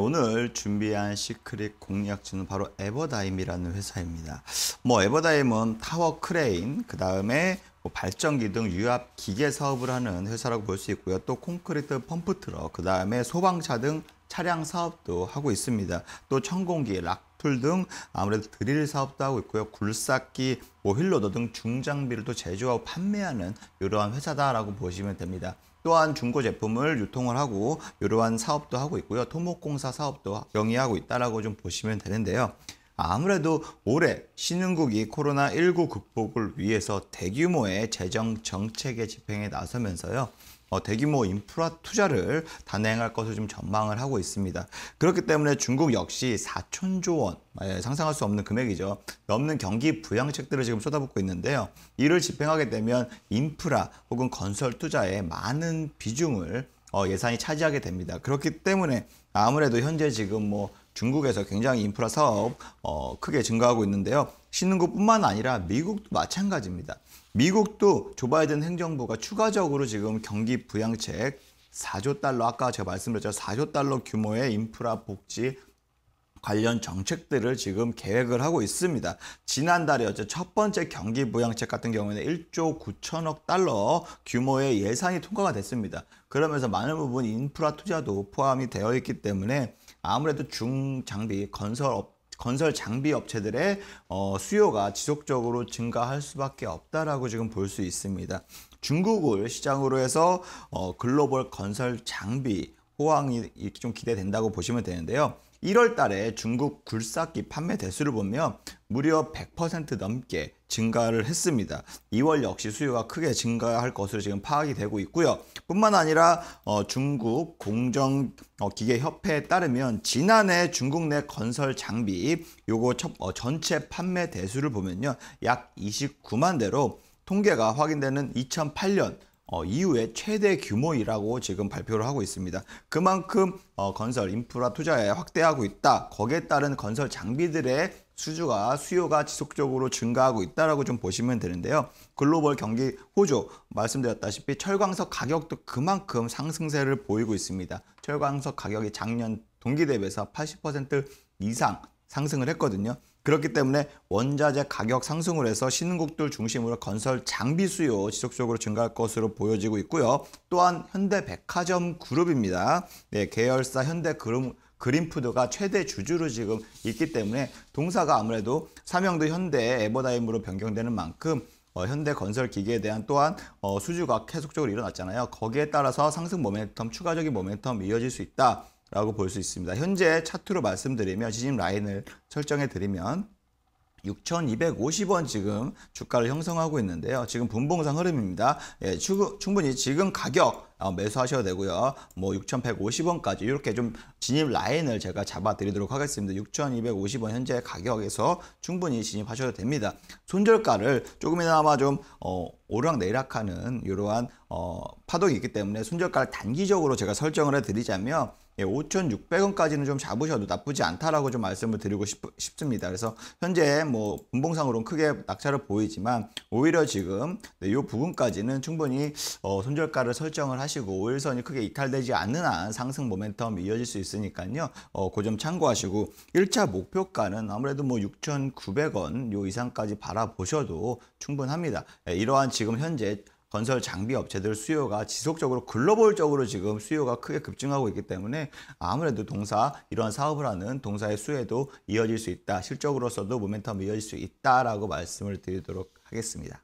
오늘 준비한 시크릿 공략주는 바로 에버다임이라는 회사입니다. 뭐 에버다임은 타워 크레인, 그 다음에 뭐 발전기 등 유압 기계 사업을 하는 회사라고 볼 수 있고요. 또 콘크리트 펌프 트럭, 그 다음에 소방차 등 차량 사업도 하고 있습니다. 또 천공기, 락 화풀 등 아무래도 드릴 사업도 하고 있고요. 굴삭기, 오힐러더등 중장비를 또 제조하고 판매하는 이러한 회사다라고 보시면 됩니다. 또한 중고 제품을 유통을 하고 이러한 사업도 하고 있고요. 토목공사 사업도 영위하고 있다라고 좀 보시면 되는데요. 아무래도 올해 신흥국이 코로나19 극복을 위해서 대규모의 재정 정책의 집행에 나서면서요. 어, 대규모 인프라 투자를 단행할 것을 좀 전망을 하고 있습니다. 그렇기 때문에 중국 역시 4천조 원 아, 예, 상상할 수 없는 금액이죠. 넘는 경기 부양책들을 지금 쏟아붓고 있는데요. 이를 집행하게 되면 인프라 혹은 건설 투자에 많은 비중을 어, 예산이 차지하게 됩니다. 그렇기 때문에 아무래도 현재 지금 뭐 중국에서 굉장히 인프라 사업 어, 크게 증가하고 있는데요. 신흥국뿐만 아니라 미국도 마찬가지입니다. 미국도 조 바이든 행정부가 추가적으로 지금 경기 부양책 4조 달러 아까 제가 말씀드렸죠. 4조 달러 규모의 인프라 복지 관련 정책들을 지금 계획을 하고 있습니다. 지난달이었죠. 첫 번째 경기 부양책 같은 경우에는 1조 9천억 달러 규모의 예산이 통과가 됐습니다. 그러면서 많은 부분 인프라 투자도 포함이 되어 있기 때문에 아무래도 중장비 건설업 건설 장비 업체들의 어, 수요가 지속적으로 증가할 수밖에 없다라고 지금 볼 수 있습니다. 중국을 시장으로 해서 어, 글로벌 건설 장비 호황이 좀 기대된다고 보시면 되는데요. 1월 달에 중국 굴삭기 판매 대수를 보면 무려 100% 넘게 증가를 했습니다. 2월 역시 수요가 크게 증가할 것으로 지금 파악이 되고 있고요. 뿐만 아니라 어, 중국 공정 어, 기계 협회에 따르면 지난해 중국 내 건설 장비 요거 첫, 어, 전체 판매 대수를 보면요. 약 29만 대로 통계가 확인되는 2008년 어, 이후에 최대 규모이라고 지금 발표를 하고 있습니다. 그만큼 어, 건설 인프라 투자에 확대하고 있다. 거기에 따른 건설 장비들의 수주가 수요가 지속적으로 증가하고 있다라고 좀 보시면 되는데요. 글로벌 경기 호조 말씀드렸다시피 철광석 가격도 그만큼 상승세를 보이고 있습니다. 철광석 가격이 작년 동기 대비해서 80% 이상 상승을 했거든요. 그렇기 때문에 원자재 가격 상승을 해서 신흥국들 중심으로 건설 장비 수요 지속적으로 증가할 것으로 보여지고 있고요. 또한 현대백화점 그룹입니다. 네, 계열사 현대그룹 그린푸드가 최대 주주로 지금 있기 때문에 동사가 아무래도 사명도 현대 에버다임으로 변경되는 만큼 어, 현대 건설 기계에 대한 또한 어, 수주가 계속적으로 일어났잖아요. 거기에 따라서 상승 모멘텀, 추가적인 모멘텀 이어질 수 있다. 라고 볼 수 있습니다. 현재 차트로 말씀드리면 지진 라인을 설정해 드리면 6,250원 지금 주가를 형성하고 있는데요. 지금 분봉상 흐름입니다. 예, 충분히 지금 가격 어, 매수하셔도 되고요. 뭐 6,150원까지 이렇게 좀 진입 라인을 제가 잡아드리도록 하겠습니다. 6,250원 현재 가격에서 충분히 진입하셔도 됩니다. 손절가를 조금이나마 좀 어, 오락내락하는 리 이러한 어, 파동이 있기 때문에 손절가를 단기적으로 제가 설정을 해드리자면 5,600원까지는 예, 좀 잡으셔도 나쁘지 않다라고 좀 말씀을 드리고 싶, 습니다 그래서 현재 뭐 분봉상으로는 크게 낙차를 보이지만 오히려 지금 네, 이 부분까지는 충분히 어, 손절가를 설정을 하시고 5일선이 크게 이탈되지 않는 한 상승 모멘텀 이어질 수 있으니까요. 어, 그점 참고하시고 1차 목표가는 아무래도 뭐 6,900원 요 이상까지 바라보셔도 충분합니다. 예, 이러한 지금 현재 건설 장비 업체들 수요가 지속적으로 글로벌적으로 지금 수요가 크게 급증하고 있기 때문에 아무래도 동사 이러한 사업을 하는 동사의 수혜도 이어질 수 있다. 실적으로서도 모멘텀이 이어질 수 있다라고 말씀을 드리도록 하겠습니다.